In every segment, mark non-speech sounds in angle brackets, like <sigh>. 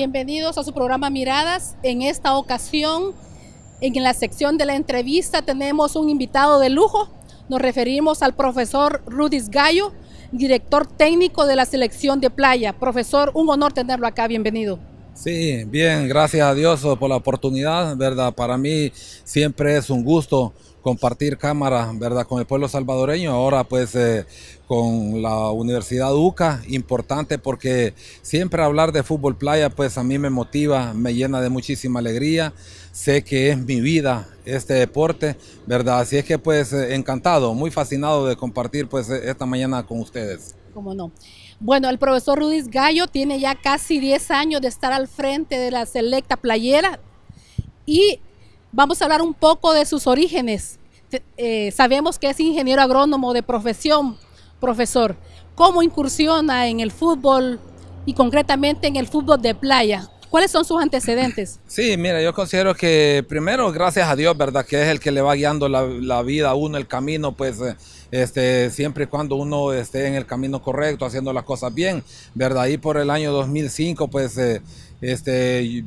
Bienvenidos a su programa Miradas. En esta ocasión, en la sección de la entrevista, tenemos un invitado de lujo. Nos referimos al profesor Rudis Gallo, director técnico de la selección de playa. Profesor, un honor tenerlo acá. Bienvenido. Sí, bien, gracias a Dios por la oportunidad, ¿verdad? Para mí siempre es un gusto compartir cámara, ¿verdad? Con el pueblo salvadoreño, ahora pues eh, con la Universidad UCA, importante porque siempre hablar de fútbol playa pues a mí me motiva, me llena de muchísima alegría, sé que es mi vida este deporte, ¿verdad? Así es que pues eh, encantado, muy fascinado de compartir pues eh, esta mañana con ustedes. ¿Cómo no? Bueno, el profesor Rudis Gallo tiene ya casi 10 años de estar al frente de la selecta playera y Vamos a hablar un poco de sus orígenes. Eh, sabemos que es ingeniero agrónomo de profesión, profesor. ¿Cómo incursiona en el fútbol y concretamente en el fútbol de playa? ¿Cuáles son sus antecedentes? <laughs> Sí, mira, yo considero que primero, gracias a Dios, ¿verdad? Que es el que le va guiando la, vida a uno, el camino, pues eh, este, siempre y cuando uno esté en el camino correcto, haciendo las cosas bien, ¿verdad? Y por el año 2005, pues... Eh, este,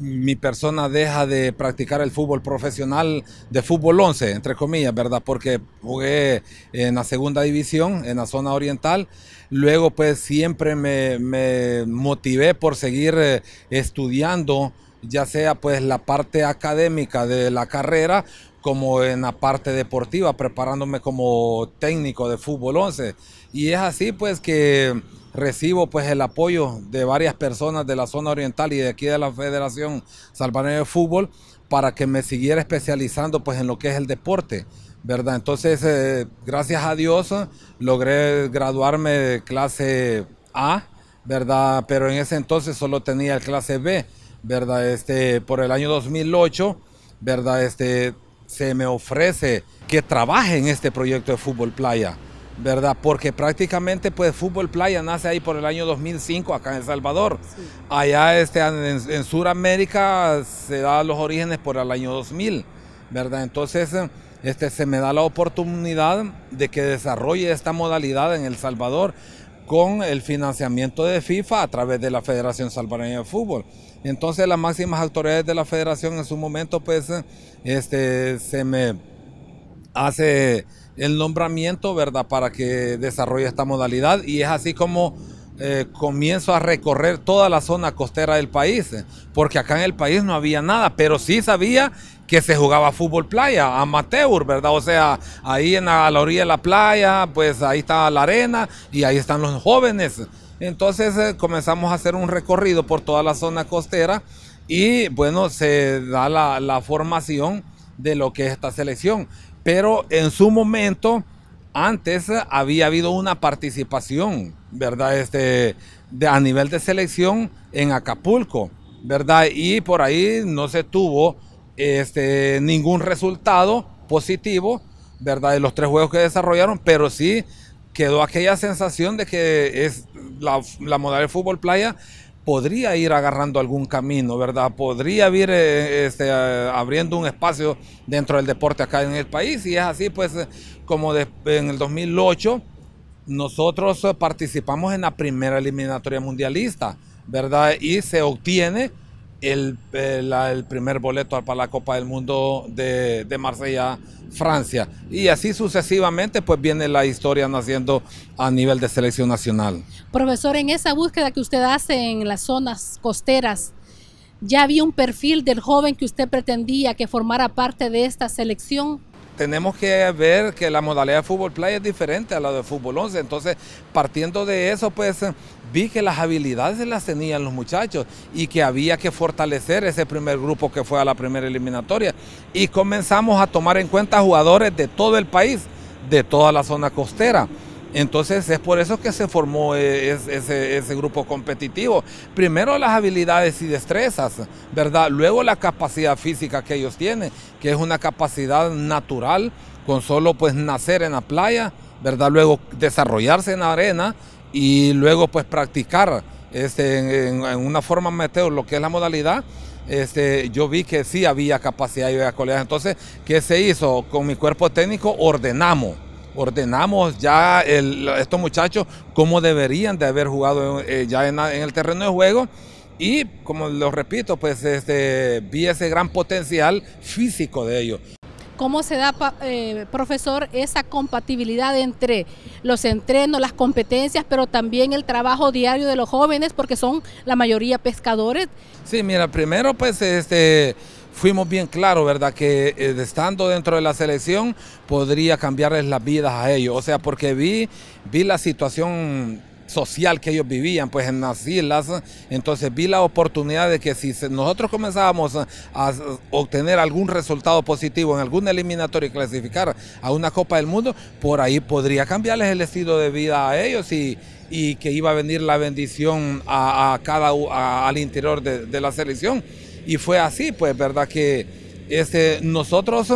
mi persona deja de practicar el fútbol profesional de fútbol 11, entre comillas, ¿verdad? Porque jugué en la segunda división, en la zona oriental. Luego, pues siempre me, motivé por seguir eh, estudiando, ya sea pues la parte académica de la carrera como en la parte deportiva, preparándome como técnico de fútbol 11. Y es así pues que recibo pues el apoyo de varias personas de la zona oriental y de aquí de la Federación Salvadoreña de Fútbol para que me siguiera especializando pues en lo que es el deporte, ¿verdad? Entonces, eh, gracias a Dios logré graduarme de clase A, ¿verdad? Pero en ese entonces solo tenía clase B, ¿verdad? Este, por el año 2008, ¿verdad? Este, se me ofrece que trabaje en este proyecto de fútbol playa. ¿verdad? Porque prácticamente pues fútbol playa nace ahí por el año 2005 acá en El Salvador. Allá este, en, Sudamérica se da los orígenes por el año 2000, ¿verdad? Entonces este, se me da la oportunidad de que desarrolle esta modalidad en El Salvador con el financiamiento de FIFA a través de la Federación Salvadoreña de Fútbol. Entonces las máximas autoridades de la federación en su momento pues este, se me hace el nombramiento, ¿verdad?, para que desarrolle esta modalidad y es así como eh, comienzo a recorrer toda la zona costera del país, eh, porque acá en el país no había nada, pero sí sabía que se jugaba fútbol playa, amateur, ¿verdad? O sea, ahí en la, a la orilla de la playa, pues ahí está la arena y ahí están los jóvenes. Entonces eh, comenzamos a hacer un recorrido por toda la zona costera y bueno, se da la, la formación de lo que es esta selección pero en su momento, antes había habido una participación, ¿verdad? Este, de, a nivel de selección en Acapulco, ¿verdad? Y por ahí no se tuvo este, ningún resultado positivo, ¿verdad? De los tres juegos que desarrollaron, pero sí quedó aquella sensación de que es la, la modalidad de fútbol playa podría ir agarrando algún camino, ¿verdad? Podría ir eh, este, eh, abriendo un espacio dentro del deporte acá en el país. Y es así, pues, eh, como en el 2008, nosotros participamos en la primera eliminatoria mundialista, ¿verdad? Y se obtiene el, eh, el, primer boleto para la Copa del Mundo de, de, Marsella, Francia. Y así sucesivamente, pues viene la historia naciendo a nivel de selección nacional. Profesor, en esa búsqueda que usted hace en las zonas costeras, ¿ya había un perfil del joven que usted pretendía que formara parte de esta selección? tenemos que ver que la modalidad de fútbol playa es diferente a la de fútbol 11. Entonces, partiendo de eso, pues vi que las habilidades las tenían los muchachos y que había que fortalecer ese primer grupo que fue a la primera eliminatoria. Y comenzamos a tomar en cuenta jugadores de todo el país, de toda la zona costera. Entonces es por eso que se formó eh, ese, grupo competitivo. Primero las habilidades y destrezas, ¿verdad? Luego la capacidad física que ellos tienen, que es una capacidad natural con solo pues nacer en la playa, ¿verdad? Luego desarrollarse en la arena y luego pues practicar este, en, una forma meteo lo que es la modalidad. Este, yo vi que sí había capacidad y había colegas. Entonces, ¿qué se hizo? Con mi cuerpo técnico ordenamos ordenamos ya el, estos muchachos cómo deberían de haber jugado eh, ya en, el terreno de juego. Y como lo repito, pues este, vi ese gran potencial físico de ellos. ¿Cómo se da, eh, profesor, esa compatibilidad entre los entrenos, las competencias, pero también el trabajo diario de los jóvenes, porque son la mayoría pescadores? Sí, mira, primero pues este fuimos bien claros, ¿verdad? Que eh, estando dentro de la selección podría cambiarles las vidas a ellos. O sea, porque vi, vi la situación social que ellos vivían, pues en las islas. Entonces vi la oportunidad de que si nosotros comenzábamos a obtener algún resultado positivo en alguna eliminatoria y clasificar a una Copa del Mundo, por ahí podría cambiarles el estilo de vida a ellos y, que iba a venir la bendición a, cada al interior de la selección. Y fue así, pues, ¿verdad? Que este, nosotros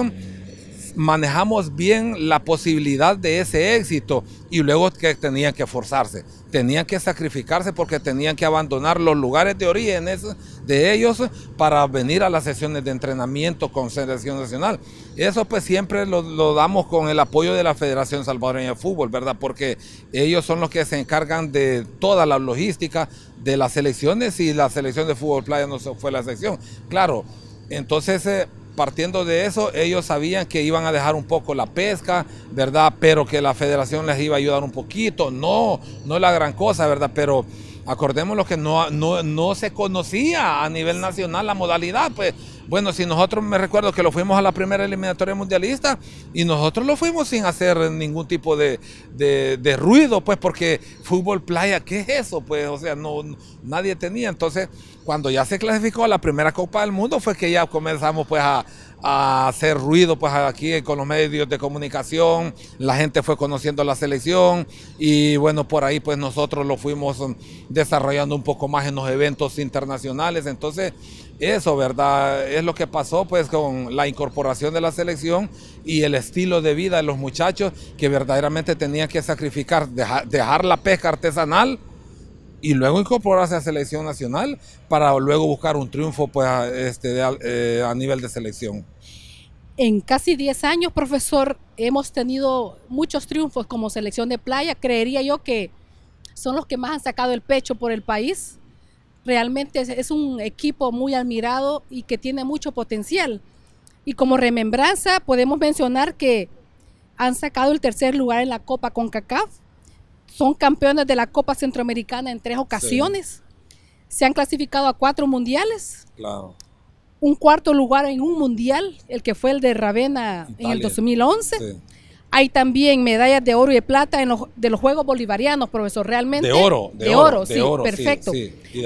manejamos bien la posibilidad de ese éxito y luego que tenían que forzarse, tenían que sacrificarse porque tenían que abandonar los lugares de orígenes de ellos para venir a las sesiones de entrenamiento con selección nacional. Eso pues siempre lo, damos con el apoyo de la Federación Salvadoreña de Fútbol, ¿verdad? Porque ellos son los que se encargan de toda la logística de las selecciones y la selección de fútbol playa no fue la sección. Claro, entonces... Eh, partiendo de eso, ellos sabían que iban a dejar un poco la pesca, ¿verdad? Pero que la federación les iba a ayudar un poquito. No, no es la gran cosa, ¿verdad? Pero acordémonos que no, no, no se conocía a nivel nacional la modalidad, pues bueno, si nosotros me recuerdo que lo fuimos a la primera eliminatoria mundialista y nosotros lo fuimos sin hacer ningún tipo de, ruido, pues porque fútbol playa, ¿qué es eso? Pues, o sea, no, nadie tenía. Entonces, cuando ya se clasificó a la primera Copa del Mundo fue que ya comenzamos pues a, a hacer ruido pues aquí con los medios de comunicación, la gente fue conociendo la selección y bueno, por ahí pues nosotros lo fuimos desarrollando un poco más en los eventos internacionales, entonces eso, ¿verdad? Es lo que pasó pues con la incorporación de la selección y el estilo de vida de los muchachos que verdaderamente tenían que sacrificar, dejar, la pesca artesanal y luego incorporarse a selección nacional para luego buscar un triunfo pues, a, este, eh, a nivel de selección. En casi 10 años, profesor, hemos tenido muchos triunfos como selección de playa. Creería yo que son los que más han sacado el pecho por el país realmente es, un equipo muy admirado y que tiene mucho potencial. Y como remembranza podemos mencionar que han sacado el tercer lugar en la Copa CONCACAF, son campeones de la Copa Centroamericana en tres ocasiones, se han clasificado a cuatro mundiales, un cuarto lugar en un mundial, el que fue el de Ravena en el 2011. Hay también medallas de oro y de plata en los, de los Juegos Bolivarianos, profesor, realmente. De oro, de, oro, sí, perfecto.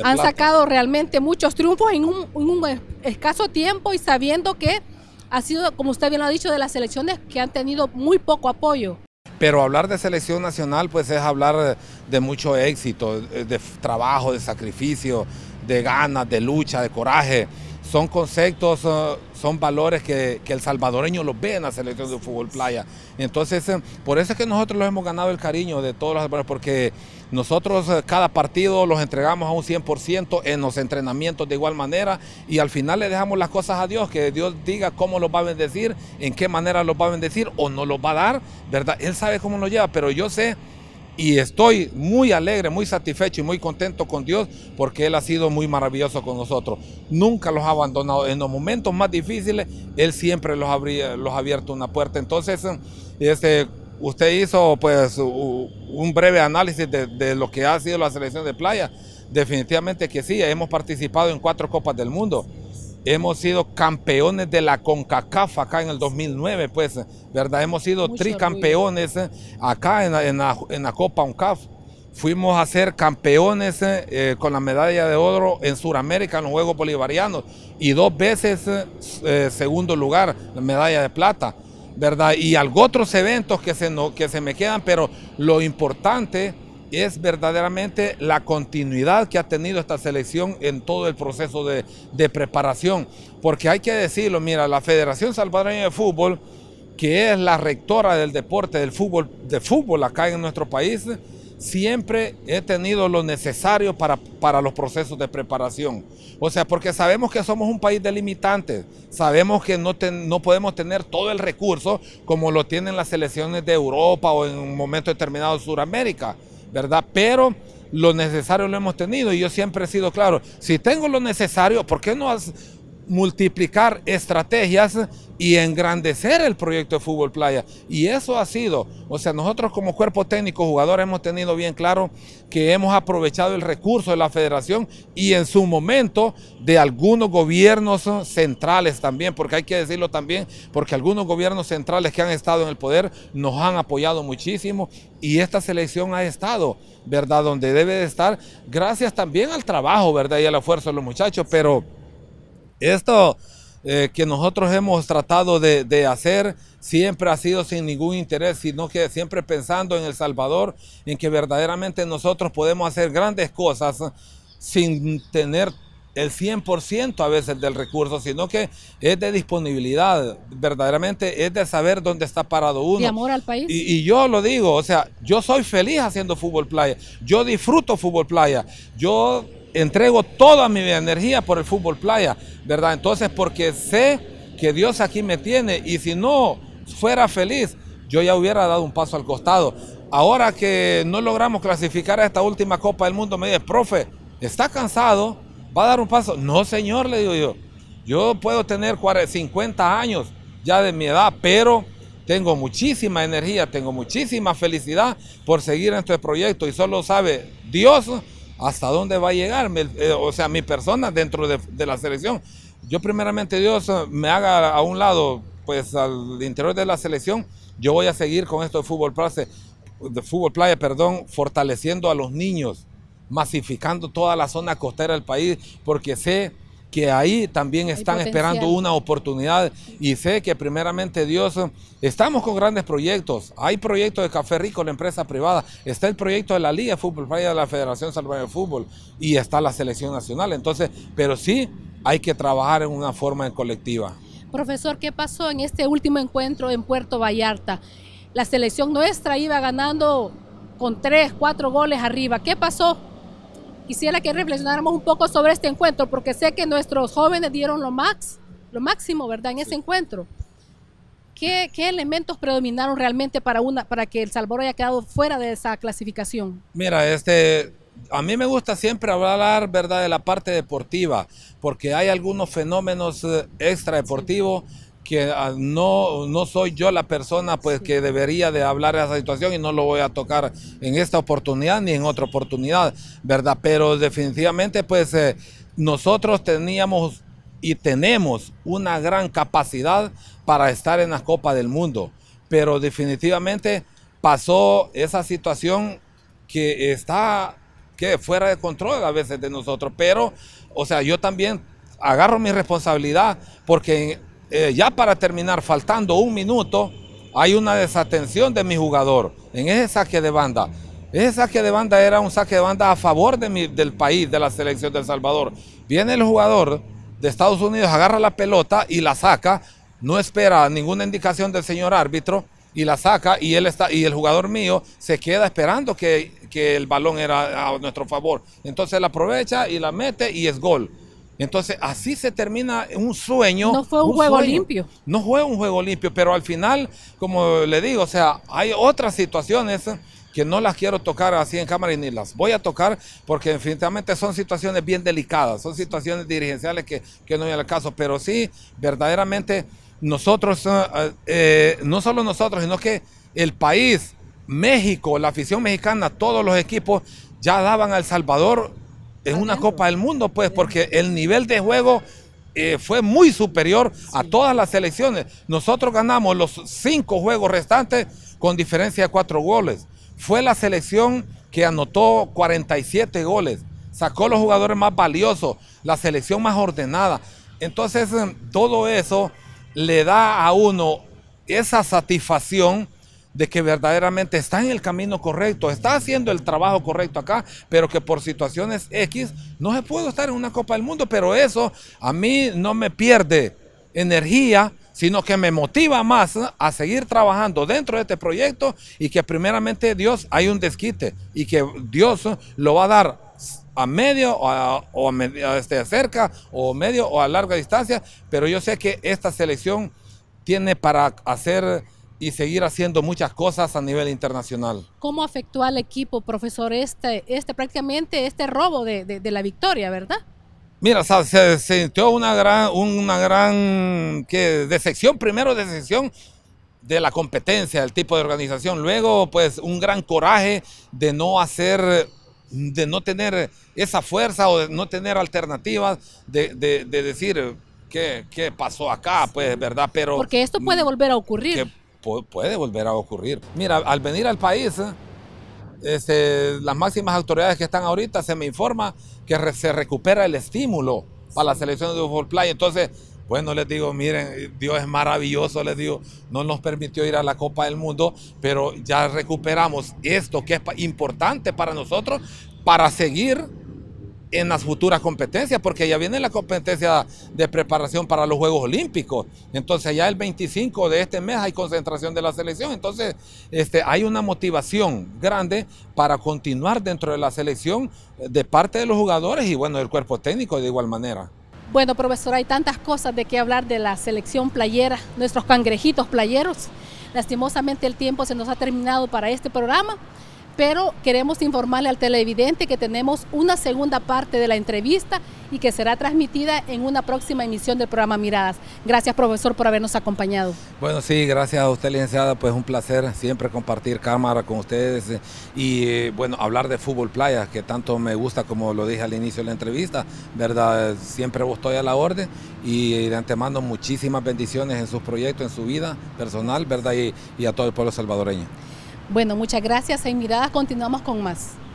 Han sacado realmente muchos triunfos en un, en un escaso tiempo y sabiendo que ha sido, como usted bien lo ha dicho, de las selecciones que han tenido muy poco apoyo. Pero hablar de selección nacional pues es hablar de mucho éxito, de trabajo, de sacrificio, de ganas, de lucha, de coraje. Son conceptos ah, son valores que, el salvadoreño los ve en la selección de fútbol playa. Entonces, eh, por eso es que nosotros los hemos ganado el cariño de todos los salvadoreños, porque nosotros eh, cada partido los entregamos a un 100% en los entrenamientos de igual manera y al final le dejamos las cosas a Dios, que Dios diga cómo los va a bendecir, en qué manera los va a bendecir o no los va a dar, ¿verdad? Él sabe cómo nos lleva, pero yo sé y estoy muy alegre, muy satisfecho y muy contento con Dios porque Él ha sido muy maravilloso con nosotros. Nunca los ha abandonado. En los momentos más difíciles, Él siempre los, los ha abierto una puerta. Entonces, este, usted hizo pues un breve análisis de, lo que ha sido la selección de playa. Definitivamente que sí, hemos participado en cuatro copas del mundo. Hemos sido campeones de la CONCACAF acá en el 2009, pues, ¿verdad? Hemos sido tricampeones eh, acá en la, Copa UNCAF fuimos a ser campeones eh, eh, con la medalla de oro en Sudamérica en los Juegos Bolivarianos y dos veces segundo lugar, la medalla de plata, ¿verdad? Y algunos otros eventos que se, que se me quedan, pero lo importante es verdaderamente la continuidad que ha tenido esta selección en todo el proceso de, preparación. Porque hay que decirlo, mira, la Federación Salvadoreña de Fútbol, que es la rectora del deporte del fútbol, de fútbol acá en nuestro país, siempre he tenido lo necesario para, los procesos de preparación. O sea, porque sabemos que somos un país delimitante, sabemos que no, no podemos tener todo el recurso como lo tienen las selecciones de Europa o en un momento determinado de Sudamérica. ¿verdad? Pero lo necesario lo hemos tenido y yo siempre he sido claro, si tengo lo necesario, ¿por qué no has, multiplicar estrategias y engrandecer el proyecto de fútbol playa. Y eso ha sido, o sea, nosotros como cuerpo técnico, jugadores, hemos tenido bien claro que hemos aprovechado el recurso de la federación y en su momento de algunos gobiernos centrales también, porque hay que decirlo también, porque algunos gobiernos centrales que han estado en el poder nos han apoyado muchísimo y esta selección ha estado, ¿verdad?, donde debe de estar, gracias también al trabajo, ¿verdad?, y al esfuerzo de los muchachos, pero... Esto eh, que nosotros hemos tratado de, hacer siempre ha sido sin ningún interés, sino que siempre pensando en El Salvador, en que verdaderamente nosotros podemos hacer grandes cosas sin tener el 100% a veces del recurso, sino que es de disponibilidad, verdaderamente es de saber dónde está parado uno. Y amor al país. Y, y yo lo digo, o sea, yo soy feliz haciendo fútbol playa, yo disfruto fútbol playa, yo entrego toda mi energía por el fútbol playa, ¿verdad? Entonces, porque sé que Dios aquí me tiene y si no fuera feliz, yo ya hubiera dado un paso al costado. Ahora que no logramos clasificar a esta última Copa del Mundo, me dice, profe, ¿está cansado? ¿Va a dar un paso? No, señor, le digo yo. Yo puedo tener 50 años ya de mi edad, pero tengo muchísima energía, tengo muchísima felicidad por seguir en este proyecto y solo sabe Dios hasta dónde va a llegar, eh, o sea, mi persona dentro de, la selección. Yo primeramente Dios me haga a un lado, pues al interior de la selección, yo voy a seguir con esto de fútbol playa, de fútbol playa, perdón, fortaleciendo a los niños, masificando toda la zona costera del país, porque sé que ahí también están esperando una oportunidad y sé que primeramente Dios, estamos con grandes proyectos, hay proyectos de Café Rico, la empresa privada, está el proyecto de la Liga de Fútbol, de la Federación Salvador de Fútbol y está la selección nacional, entonces, pero sí hay que trabajar en una forma colectiva. Profesor, ¿qué pasó en este último encuentro en Puerto Vallarta? La selección nuestra iba ganando con tres, cuatro goles arriba. ¿Qué pasó? quisiera que reflexionáramos un poco sobre este encuentro, porque sé que nuestros jóvenes dieron lo, max, lo máximo, ¿verdad?, en ese encuentro. ¿Qué, elementos predominaron realmente para, una, para que El Salvador haya quedado fuera de esa clasificación? Mira, este, a mí me gusta siempre hablar, ¿verdad?, de la parte deportiva, porque hay algunos fenómenos eh, extradeportivos que ah, no, no soy yo la persona pues que debería de hablar de esa situación y no lo voy a tocar en esta oportunidad ni en otra oportunidad, ¿verdad? Pero definitivamente pues eh, nosotros teníamos y tenemos una gran capacidad para estar en la Copa del Mundo, pero definitivamente pasó esa situación que está que fuera de control a veces de nosotros, pero o sea, yo también agarro mi responsabilidad porque eh, ya para terminar, faltando un minuto, hay una desatención de mi jugador en ese saque de banda. Ese saque de banda era un saque de banda a favor de mi, del país, de la selección de El Salvador. Viene el jugador de Estados Unidos, agarra la pelota y la saca, no espera ninguna indicación del señor árbitro y la saca y él está y el jugador mío se queda esperando que, que el balón era a nuestro favor. Entonces la aprovecha y la mete y es gol. Entonces, así se termina un sueño. No fue un, juego limpio. No fue un juego limpio, pero al final, como le digo, o sea, hay otras situaciones que no las quiero tocar así en cámara y ni las voy a tocar porque definitivamente son situaciones bien delicadas, son situaciones dirigenciales que, no hay el caso, pero sí, verdaderamente nosotros, eh, eh, no solo nosotros, sino que el país, México, la afición mexicana, todos los equipos ya daban a El Salvador es una Copa del Mundo, pues, porque el nivel de juego eh, fue muy superior a todas las selecciones. Nosotros ganamos los cinco juegos restantes con diferencia de cuatro goles. Fue la selección que anotó 47 goles, sacó los jugadores más valiosos, la selección más ordenada. Entonces, em, todo eso le da a uno esa satisfacción de que verdaderamente está en el camino correcto, está haciendo el trabajo correcto acá, pero que por situaciones X no se puede estar en una Copa del Mundo, pero eso a mí no me pierde energía, sino que me motiva más a seguir trabajando dentro de este proyecto y que primeramente Dios hay un desquite y que Dios lo va a dar a medio o, a, medio, este, cerca o medio o a larga distancia, pero yo sé que esta selección tiene para hacer y seguir haciendo muchas cosas a nivel internacional. ¿Cómo afectó al equipo, profesor, este, este prácticamente este robo de, la victoria, verdad? Mira, se sintió una gran, una gran decepción, primero decepción de la competencia, el tipo de organización, luego pues un gran coraje de no hacer de no tener esa fuerza o de no tener alternativas, de, de, decir, ¿Qué, pasó acá? Pues, ¿verdad? Pero... Porque esto puede volver a ocurrir puede volver a ocurrir. Mira, al venir al país, este, las máximas autoridades que están ahorita se me informa que se recupera el estímulo para la selección de fútbol play Entonces, bueno, les digo, miren, Dios es maravilloso, les digo, no nos permitió ir a la Copa del Mundo, pero ya recuperamos esto que es importante para nosotros para seguir en las futuras competencias, porque ya viene la competencia de preparación para los Juegos Olímpicos. Entonces ya el 25 de este mes hay concentración de la selección. Entonces este, hay una motivación grande para continuar dentro de la selección eh, de parte de los jugadores y bueno, del cuerpo técnico de igual manera. Bueno, profesor, hay tantas cosas de qué hablar de la selección playera, nuestros cangrejitos playeros. Lastimosamente el tiempo se nos ha terminado para este programa pero queremos informarle al televidente que tenemos una segunda parte de la entrevista y que será transmitida en una próxima emisión del programa Miradas. Gracias, profesor, por habernos acompañado. Bueno, sí, gracias a usted, licenciada, pues un placer siempre compartir cámara con ustedes y, eh, bueno, hablar de fútbol playa, que tanto me gusta, como lo dije al inicio de la entrevista, ¿verdad? Siempre estoy a la orden y le antemano muchísimas bendiciones en sus proyectos, en su vida personal, ¿verdad? y a todo el pueblo salvadoreño. Bueno, muchas gracias. seis Miradas continuamos con más.